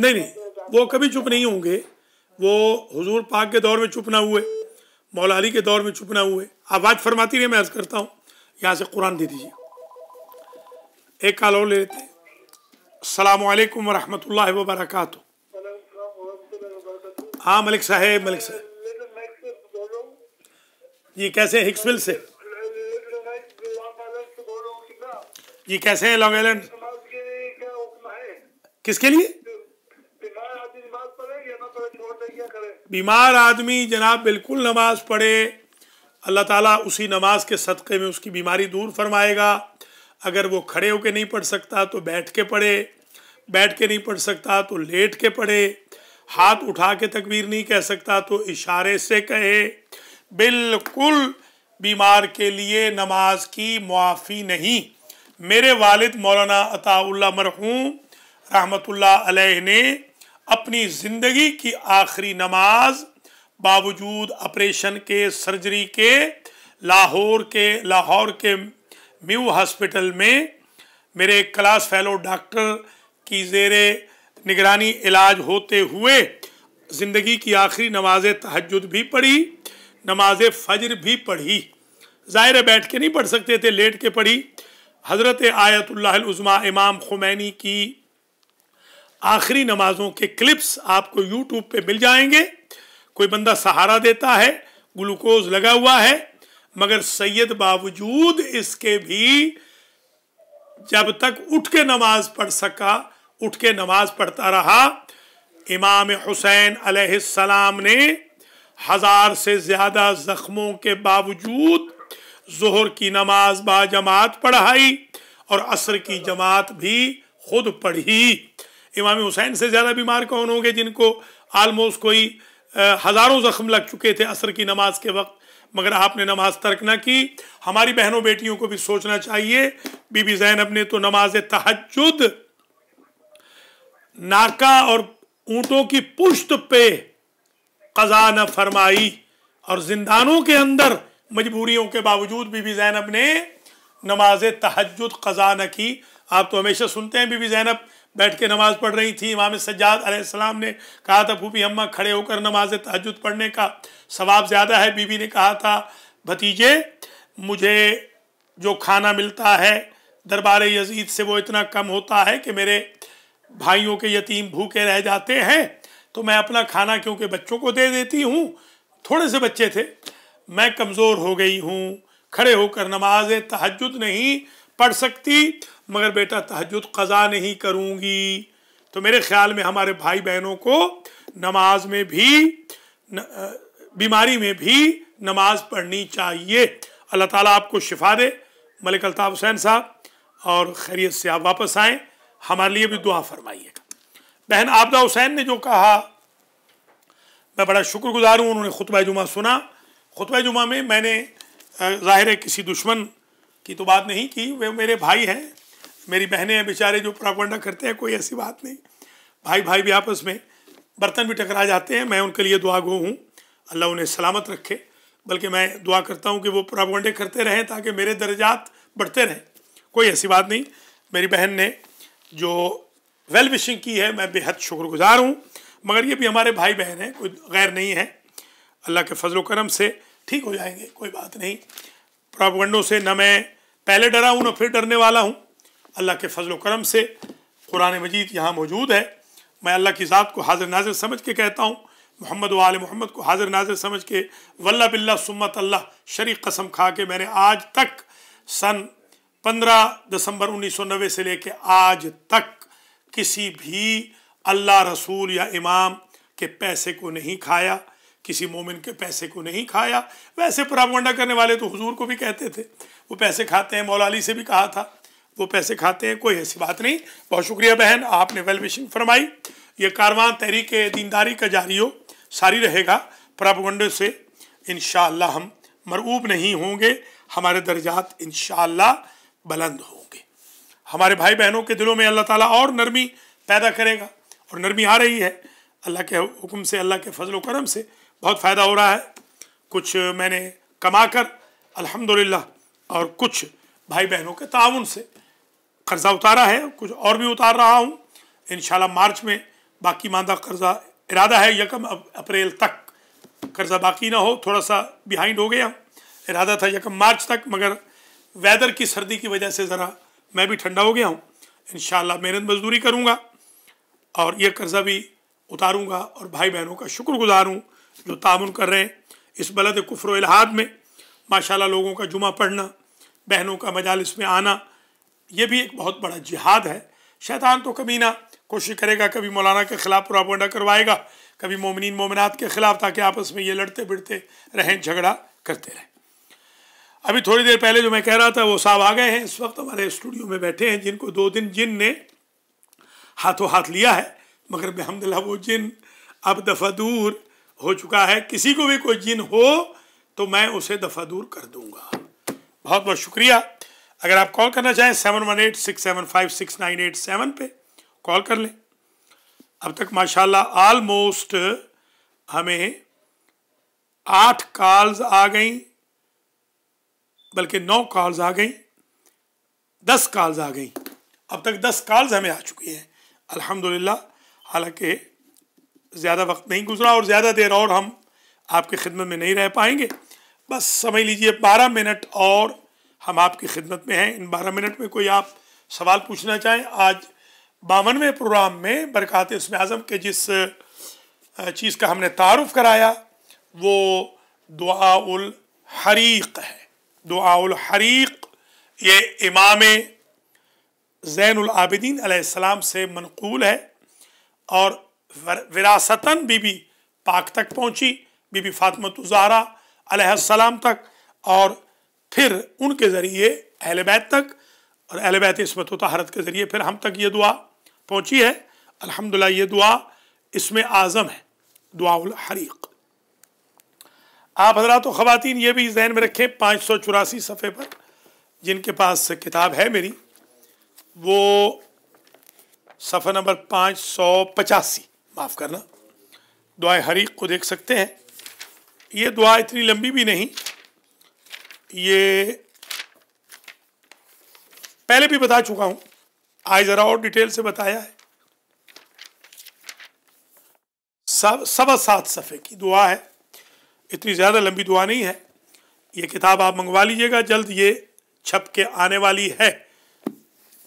नहीं नहीं वो कभी चुप नहीं होंगे वो हुजूर पाक के दौर में चुप ना हुए मौलाली के दौर में चुप ना हुए आवाज़ फरमाती रही मैं अर्ज़ करता हूँ यहाँ से कुरान दे दीजिए एक काल और ले लेते सलामकुम अलैक्म वरहमतुल्लाह वबरक हाँ मलिक साहेब मलिक साहेब जी कैसे हिक्सविल से जी कैसे हैं लॉन्ग आइलैंड किसके लिए बीमार आदमी जनाब बिल्कुल नमाज पढ़े अल्लाह ताला उसी नमाज के सदक़े में उसकी बीमारी दूर फरमाएगा अगर वो खड़े होकर नहीं पढ़ सकता तो बैठ के पढ़े बैठ के नहीं पढ़ सकता तो लेट के पढ़े हाथ उठा के तकबीर नहीं कह सकता तो इशारे से कहे बिल्कुल बीमार के लिए नमाज की मुआफ़ी नहीं मेरे वालिद मौलाना अताउल्ला मरहूम रहमतुल्ला अलैह ने अपनी जिंदगी की आखिरी नमाज बावजूद ऑपरेशन के सर्जरी के लाहौर के लाहौर के म्यू हॉस्पिटल में मेरे क्लास फेलो डॉक्टर की जेर निगरानी इलाज होते हुए ज़िंदगी की आखिरी नमाज तहजद भी पढ़ी नमाज फजर भी पढ़ी ज़ाहिर बैठ के नहीं पढ़ सकते थे लेट के पढ़ी हज़रत आयतुल्लाज़मा इमाम खुमैनी की आखिरी नमाजों के क्लिप्स आपको यूट्यूब पे मिल जाएंगे कोई बंदा सहारा देता है ग्लूकोज लगा हुआ है मगर सैयद बावजूद इसके भी जब तक उठ के नमाज पढ़ सका उठ के नमाज पढ़ता रहा इमाम हुसैन अलैहिस्सलाम ने हजार से ज्यादा जख्मों के बावजूद जोहर की नमाज बाजमात पढ़ाई और असर की जमात भी खुद पढ़ी इमाम हुसैन से ज़्यादा बीमार कौन होंगे जिनको आलमोस्ट कोई हज़ारों ज़ख्म लग चुके थे असर की नमाज के वक्त मगर आपने नमाज तर्क ना की हमारी बहनों बेटियों को भी सोचना चाहिए बीबी जैनब ने तो नमाज तहजुद नाका और ऊँटों की पुश्त पे कजा न फरमाई और जिंदानों के अंदर मजबूरियों के बावजूद बीबी जैनब ने नमाज तहजद कज़ा न की आप तो हमेशा सुनते हैं बीबी जैनब बैठ के नमाज पढ़ रही थी इमाम सज्जाद अलैहिस्सलाम ने कहा था फूफी अम्मा खड़े होकर नमाज तहजद पढ़ने का सवाब ज़्यादा है बीबी ने कहा था भतीजे मुझे जो खाना मिलता है दरबार यजीद से वो इतना कम होता है कि मेरे भाइयों के यतीम भूखे रह जाते हैं तो मैं अपना खाना क्योंकि बच्चों को दे देती हूँ थोड़े से बच्चे थे मैं कमज़ोर हो गई हूँ खड़े होकर नमाज तहजद नहीं पढ़ सकती मगर बेटा तहजद कज़ा नहीं करूँगी तो मेरे ख्याल में हमारे भाई बहनों को नमाज में भी न, बीमारी में भी नमाज पढ़नी चाहिए अल्लाह ताला आपको शिफा दे मलिक अलताफ़ हुसैन साहब और खैरियत से आप वापस आएँ हमारे लिए भी दुआ फरमाइएगा बहन आपदा हुसैन ने जो कहा मैं बड़ा शुक्रगुजार हूँ उन्होंने खुतब जुमा सुना खुतब जुमा में मैंने ज़ाहिर किसी दुश्मन की तो बात नहीं की वे मेरे भाई हैं मेरी बहनें हैं बेचारे जो प्रापंडा करते हैं कोई ऐसी बात नहीं भाई भाई भी आपस में बर्तन भी टकरा जाते हैं मैं उनके लिए दुआ गो हूँ अल्लाह उन्हें सलामत रखे बल्कि मैं दुआ करता हूँ कि वो प्रापंडे करते रहें ताकि मेरे दर्जात बढ़ते रहें कोई ऐसी बात नहीं मेरी बहन ने जो वेल विशिंग की है मैं बेहद शुक्रगुजार हूँ मगर ये भी हमारे भाई बहन हैं कोई गैर नहीं है अल्लाह के फजल करम से ठीक हो जाएंगे कोई बात नहीं प्रापगंडों से न मैं पहले डरा हूँ ना फिर डरने वाला हूँ अल्लाह के फजल करम से कुरान मजीद यहाँ मौजूद है मैं अल्लाह की ज़ात को हाजिर नाजिर समझ के कहता हूँ मोहम्मद वाल मोहम्मद को हाजिर नाजिर समझ के वल्ला बिल्ला सुम्मत अल्लाह शरी कसम खा के मैंने आज तक सन 15 दिसंबर 1990 से लेके आज तक किसी भी अल्लाह रसूल या इमाम के पैसे को नहीं खाया किसी मोमिन के पैसे को नहीं खाया वैसे प्रापगंडा करने वाले तो हुजूर को भी कहते थे वो पैसे खाते हैं मौलाली से भी कहा था वो पैसे खाते हैं कोई ऐसी बात नहीं बहुत शुक्रिया बहन आपने वेल विशिंग फरमाई ये कारवां तहरीक दीनदारी का जारी हो सारी रहेगा प्रभगंड से इन हम मरऊब नहीं होंगे हमारे दर्जात इन बुलंद होंगे हमारे भाई बहनों के दिलों में अल्लाह ताला और नरमी पैदा करेगा और नरमी आ रही है अल्लाह के हुक्म से अल्लाह के फजल करम से बहुत फ़ायदा हो रहा है कुछ मैंने कमा कर अल्हम्दुलिल्लाह और कुछ भाई बहनों के ताउन से कर्ज़ा उतारा है कुछ और भी उतार रहा हूँ इन मार्च में बाकी मानदा कर्ज़ा इरादा है यकम अप्रैल तक कर्ज़ा बाकी ना हो थोड़ा सा बिहाइंड हो गया इरादा था यकम मार्च तक मगर वेदर की सर्दी की वजह से ज़रा मैं भी ठंडा हो गया हूँ इन मेहनत मजदूरी करूँगा और यह कर्ज़ा भी उतारूँगा और भाई बहनों का शुक्रगुजार हूँ जो ताउन कर रहे हैं इस बलद कुफर इलाहाद में माशाला लोगों का जुमा पढ़ना बहनों का मजालस में आना ये भी एक बहुत बड़ा जिहाद है शैतान तो कभी ना कोशिश करेगा कभी मौलाना के ख़िलाफ़ प्रापोंडा करवाएगा कभी मोमिन मोमिनत के ख़िलाफ़ ताकि आपस में ये लड़ते बिड़ते रहें झगड़ा करते रहें अभी थोड़ी देर पहले जो मैं कह रहा था वो साहब आ गए हैं इस वक्त हमारे स्टूडियो में बैठे हैं जिनको दो दिन जिन ने हाथों हाथ लिया है मगर बेहमदिल्ला वो जिन अब दफ़ा दूर हो चुका है किसी को भी कोई जिन हो तो मैं उसे दफ़ा दूर कर दूंगा बहुत बहुत शुक्रिया अगर आप कॉल करना चाहें seven one eight six seven five six nine eight seven पे कॉल कर लें अब तक माशाल्लाह ऑलमोस्ट हमें आठ कॉल्स आ गई बल्कि नौ कॉल्स आ गई दस कॉल्स आ गई अब तक दस कॉल्स हमें आ चुकी हैं अल्हम्दुलिल्लाह हालांकि ज़्यादा वक्त नहीं गुजरा और ज़्यादा देर और हम आपकी खिदमत में नहीं रह पाएंगे बस समझ लीजिए बारह मिनट और हम आपकी खिदमत में हैं इन बारह मिनट में कोई आप सवाल पूछना चाहें आज बावनवें प्रोग्राम में बरक़ात इसम आज़म के जिस चीज़ का हमने तारफ़ कराया वो दुआउल हरीक है दुआउल हरीक ये इमाम ज़ैनआबदीन आसमाम से मनकूल है और विरासतन बीबी पाक तक पहुँची बीबी फातमत ज़हरा आसमाम तक और फिर उनके ज़रिए अहल बैत तक और अहल बैत इसमत तहारत के ज़रिए फिर हम तक ये दुआ पहुँची है अल्हम्दुलिल्लाह ये दुआ इसमें आज़म है दुआउल हरीक़ आप हजरात तो ख़वातीन ये भी जहन में रखें पाँच सौ चौरासी सफ़े पर जिनके पास किताब है मेरी वो सफ़ा नंबर पाँच सौ पचासी माफ़ करना दुआ हरीक को देख सकते हैं ये दुआ इतनी लंबी भी नहीं ये पहले भी बता चुका हूं आज जरा और डिटेल से बताया है सब सवा सात सफ़े की दुआ है इतनी ज़्यादा लंबी दुआ नहीं है ये किताब आप मंगवा लीजिएगा जल्द ये छप के आने वाली है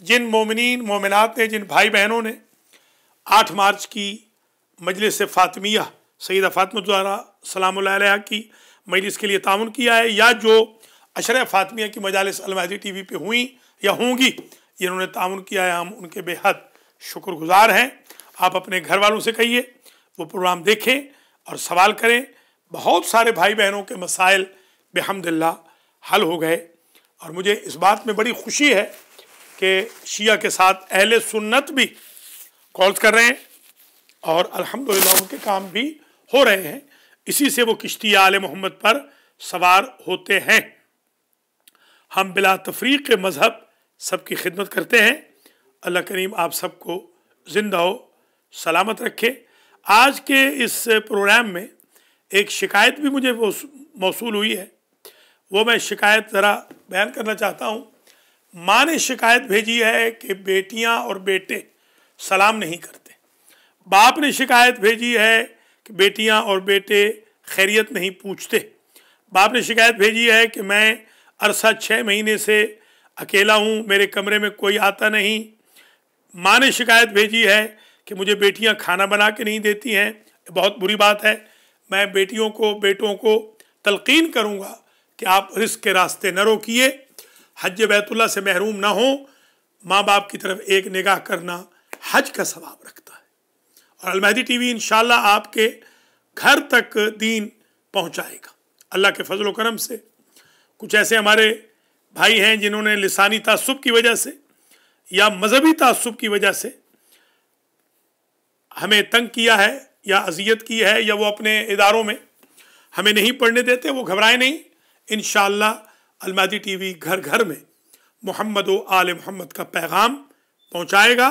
जिन मोमिन मोमिनत ने जिन भाई बहनों ने आठ मार्च की मजलिस फ़ातमिया सईद फातम द्वारा सलाम की मजलिस के लिए ताउन किया है या जो अशरफ फातमिया की मजालस अलमाजी टी वी पर हुई या होंगी इन्होंने ताउन किया है हम उनके बेहद शुक्रगुजार हैं आप अपने घर वालों से कहिए वो प्रोग्राम देखें और सवाल करें बहुत सारे भाई बहनों के मसाइल बेहमदिल्ला हल हो गए और मुझे इस बात में बड़ी खुशी है कि शिया के साथ अहल सुन्नत भी कॉल्स कर रहे हैं और अल्हम्दुलिल्लाह उनके काम भी हो रहे हैं इसी से वो किश्ती आल मोहम्मद पर सवार होते हैं हम बिला तफरीक के मज़हब सब की खिदमत करते हैं अल्लाह करीम आप सबको ज़िंदा हो सलामत रखे आज के इस प्रोग्राम में एक शिकायत भी मुझे मौसू हुई है वो मैं शिकायत ज़रा बयान करना चाहता हूँ माँ ने शिकायत भेजी है कि बेटियाँ और बेटे सलाम नहीं करते बाप ने शिकायत भेजी है कि बेटियाँ और बेटे खैरियत नहीं पूछते बाप ने शिकायत भेजी है कि मैं अरसा छः महीने से अकेला हूँ मेरे कमरे में कोई आता नहीं माँ ने शिकायत भेजी है कि मुझे बेटियाँ खाना बना के नहीं देती हैं बहुत बुरी बात है मैं बेटियों को बेटों को तलकिन करूँगा कि आप रिस्क के रास्ते न रोकिए हज बैतुल्ला से महरूम ना हो माँ बाप की तरफ एक निगाह करना हज का सवाब रखता है और अलमहदी टी वी इन आपके घर तक दीन पहुँचाएगा अल्लाह के फजल करम से कुछ ऐसे हमारे भाई हैं जिन्होंने लसानी तसब की वजह से या मजहबी तसब की वजह से हमें तंग किया है या अजियत की है या वो अपने इदारों में हमें नहीं पढ़ने देते वो घबराए नहीं इन अलमादी टी वी घर घर में मोहम्मद व आल मोहम्मद का पैगाम पहुँचाएगा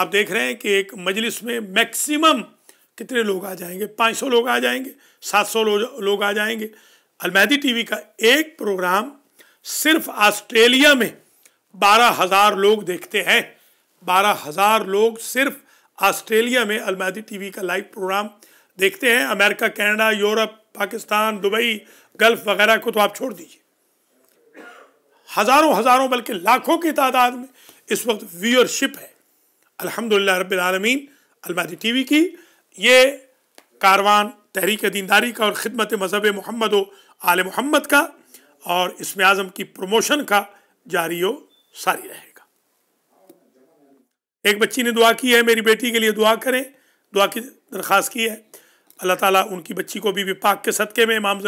आप देख रहे हैं कि एक मजलिस में मैक्सिमम कितने लोग आ जाएंगे 500 लोग आ जाएंगे 700 लोग आ जाएंगे अलमैदी टीवी का एक प्रोग्राम सिर्फ ऑस्ट्रेलिया में बारह हजार लोग देखते हैं बारह हजार लोग सिर्फ ऑस्ट्रेलिया में अलमैदी टीवी का लाइव प्रोग्राम देखते हैं America Canada Europe Pakistan Dubai Gulf वगैरह को तो आप छोड़ दीजिए हज़ारों हज़ारों बल्कि लाखों की तादाद में इस वक्त व्यूअरशिप है अल्हम्दुलिल्लाह रबालमीन अलमैदी टी टीवी की ये कारवान तहरीक दीनदारी का और ख़िदमत मज़हब मोहम्मद आल मोहम्मद का और इसम आज़म की प्रमोशन का जारी सारी रहेगा एक बच्ची ने दुआ की है मेरी बेटी के लिए दुआ करें दुआ की दरख्वास्त की है अल्लाह ताला उनकी बच्ची को बीबी पाक के सदक़े में इमाम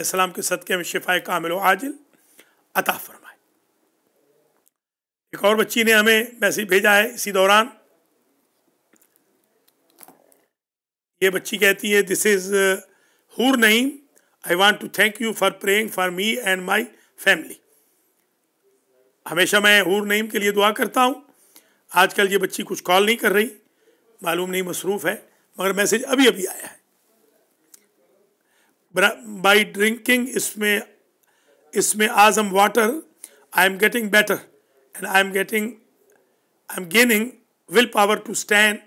आसमाम के सदक़े में शिफाय कामिल आजिल अता फरमाए एक और बच्ची ने हमें मैसेज भेजा है इसी दौरान ये बच्ची कहती है this is Hoor Naeem I want to thank you for praying for me and my family हमेशा मैं हूर नईम के लिए दुआ करता हूँ आजकल ये बच्ची कुछ कॉल नहीं कर रही मालूम नहीं मसरूफ़ है मगर मैसेज अभी अभी आया है बाई ड्रिंकिंग इसमें इसमें आजम water I am getting better and I am getting I am gaining will power to stand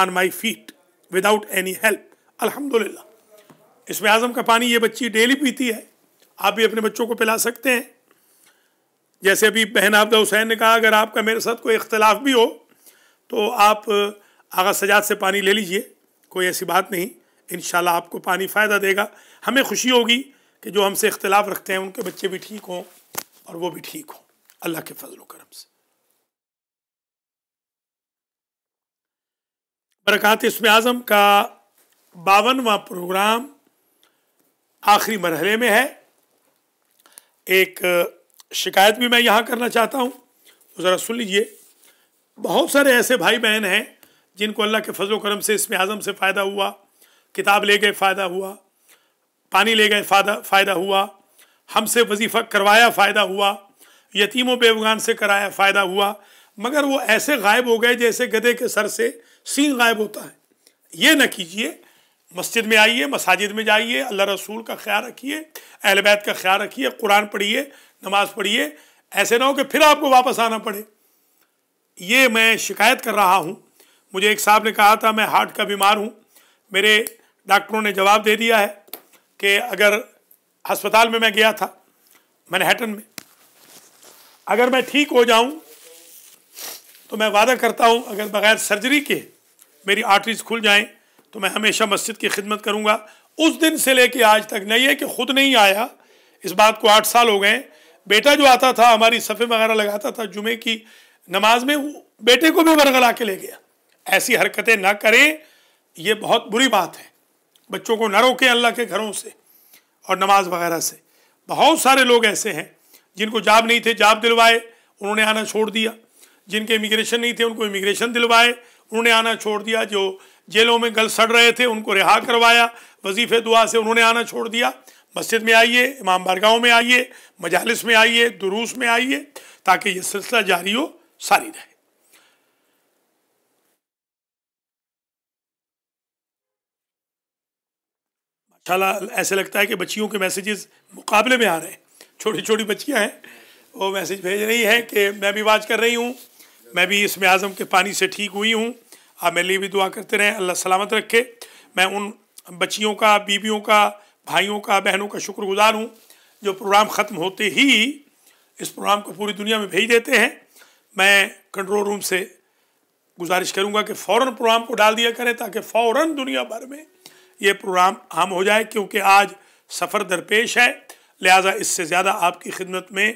on my feet without any help अलहमदुल्ला इसमें आज़म का पानी ये बच्ची डेली पीती है आप भी अपने बच्चों को पिला सकते हैं जैसे अभी बहन आबदा हुसैन ने कहा अगर आपका मेरे साथ कोई इख्तलाफ भी हो तो आप आगा सजाद से पानी ले लीजिए कोई ऐसी बात नहीं इन आपको पानी फ़ायदा देगा हमें खुशी होगी कि जो हमसे इख्तलाफ रखते हैं उनके बच्चे भी ठीक हों और वो भी ठीक हों अल्लाह के फजल करम से बरकत इसम आज़म का बावनवा प्रोग्राम आखिरी मरहले में है एक शिकायत भी मैं यहाँ करना चाहता हूँ तो ज़रा सुन लीजिए बहुत सारे ऐसे भाई बहन हैं जिनको अल्लाह के फजल करम से इसमें आज़म से फ़ायदा हुआ किताब ले गए फ़ायदा हुआ पानी ले गए फ़ायदा फ़ायदा हुआ हमसे वजीफ़ा करवाया फ़ायदा हुआ यतीमों बेवगान से कराया फ़ायदा हुआ मगर वो ऐसे गायब हो गए जैसे गधे के सर से सीन गायब होता है ये न कीजिए मस्जिद में आइए मसाजिद में जाइए अल्लाह रसूल का ख्याल रखिए अहलबैत का ख्याल रखिए कुरान पढ़िए नमाज पढ़िए ऐसे ना हो कि फिर आपको वापस आना पड़े ये मैं शिकायत कर रहा हूँ मुझे एक साहब ने कहा था मैं हार्ट का बीमार हूँ मेरे डॉक्टरों ने जवाब दे दिया है कि अगर अस्पताल में मैं गया था मैनहटन में अगर मैं ठीक हो जाऊँ तो मैं वादा करता हूँ अगर बग़ैर सर्जरी के मेरी आर्टरीज खुल जाएँ तो मैं हमेशा मस्जिद की खिदमत करूँगा उस दिन से लेके आज तक नहीं है कि खुद नहीं आया इस बात को आठ साल हो गए बेटा जो आता था हमारी सफ़े वगैरह लगाता था जुमे की नमाज में बेटे को भी बरगला के ले गया ऐसी हरकतें ना करें ये बहुत बुरी बात है बच्चों को न रोकें अल्लाह के घरों से और नमाज वगैरह से बहुत सारे लोग ऐसे हैं जिनको जाब नहीं थे जाब दिलवाए उन्होंने आना छोड़ दिया जिनके इमिग्रेशन नहीं थे उनको इमिग्रेशन दिलवाए उन्होंने आना छोड़ दिया जो जेलों में गल सड़ रहे थे उनको रिहा करवाया वजीफ़े दुआ से उन्होंने आना छोड़ दिया मस्जिद में आइए इमाम बारगाहों में आइए मजालस में आइए दुरूस में आइए ताकि ये सिलसिला जारी हो सारी रहे माशाल्लाह ऐसे लगता है कि बच्चियों के मैसेजेस मुकाबले में आ रहे हैं छोटी छोटी बच्चियां हैं वो मैसेज भेज रही हैं कि मैं भी बात कर रही हूँ मैं भी इसमें आज़म के पानी से ठीक हुई हूँ आप मेरे लिए भी दुआ करते रहें अल्लाह सलामत रखे मैं उन बच्चियों का बीवियों का भाइयों का बहनों का शुक्रगुजार हूँ जो प्रोग्राम ख़त्म होते ही इस प्रोग्राम को पूरी दुनिया में भेज देते हैं मैं कंट्रोल रूम से गुजारिश करूँगा कि फ़ौर प्रोग्राम को डाल दिया करें ताकि फ़ौर दुनिया भर में ये प्रोग्राम आम हो जाए क्योंकि आज सफ़र दरपेश है लिहाजा इससे ज़्यादा आपकी खिदमत में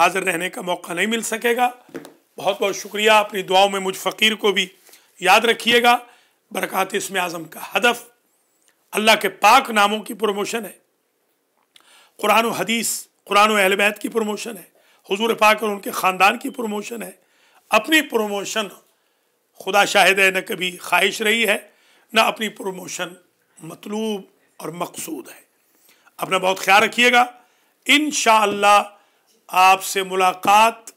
हाज़िर रहने का मौका नहीं मिल सकेगा बहुत बहुत शुक्रिया अपनी दुआओं में मुझ फ़कीर को भी याद रखिएगा बरक़ात इसमें आज़म का हदफ अल्लाह के पाक नामों की प्रमोशन है कुरान हदीस कुरान अहलबैत की प्रमोशन है हजूर पाक और उनके ख़ानदान की प्रमोशन है अपनी प्रमोशन खुदा शाहिद है न कभी ख्वाहिश रही है न अपनी प्रमोशन मतलूब और मकसूद है अपना बहुत ख्याल रखिएगा इन आपसे मुलाकात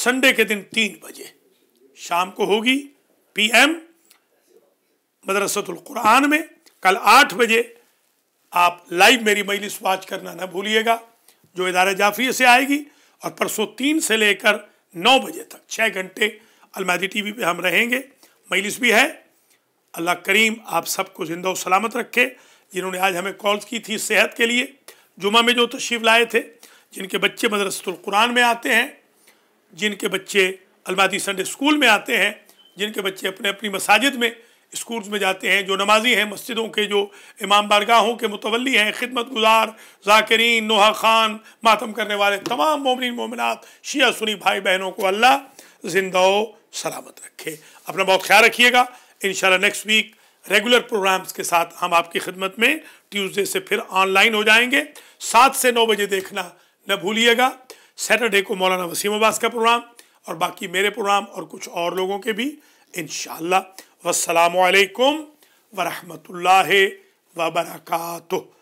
संडे के दिन तीन बजे शाम को होगी पीएम मदरसतुल कुरान में कल आठ बजे आप लाइव मेरी मजलिस वाच करना ना भूलिएगा जो इदारा जाफिया से आएगी और परसों तीन से लेकर नौ बजे तक छः घंटे अलमादी टीवी पे हम रहेंगे मजलिस भी है अल्लाह करीम आप सबको ज़िंदा सलामत रखे जिन्होंने आज हमें कॉल्स की थी सेहत के लिए जुमा में जो तशीफ लाए थे जिनके बच्चे मदरसतुल कुरान में आते हैं जिनके बच्चे अलमादी संडे स्कूल में आते हैं जिनके बच्चे अपने अपनी मसाजिद में स्कूल्स में जाते हैं जो नमाजी हैं मस्जिदों के जो इमाम बारगाहों के मुतवली हैं खिदमत गुजार जाकिरीन नोहा खान मातम करने वाले तमाम ममिन मोमिनत शिया सुनी भाई बहनों को अल्लाह जिंदा सलामत रखे अपना बहुत ख्याल रखिएगा in next week regular programmes के साथ हम आपकी खिदमत में ट्यूसडे से फिर ऑनलाइन हो जाएंगे सात से नौ बजे देखना न भूलिएगा सैटरडे को मौलाना वसीम अब्बास का प्रोग्राम और बाकी मेरे प्रोग्राम और कुछ और लोगों के भी इन शसलाम वरहमल वबरकू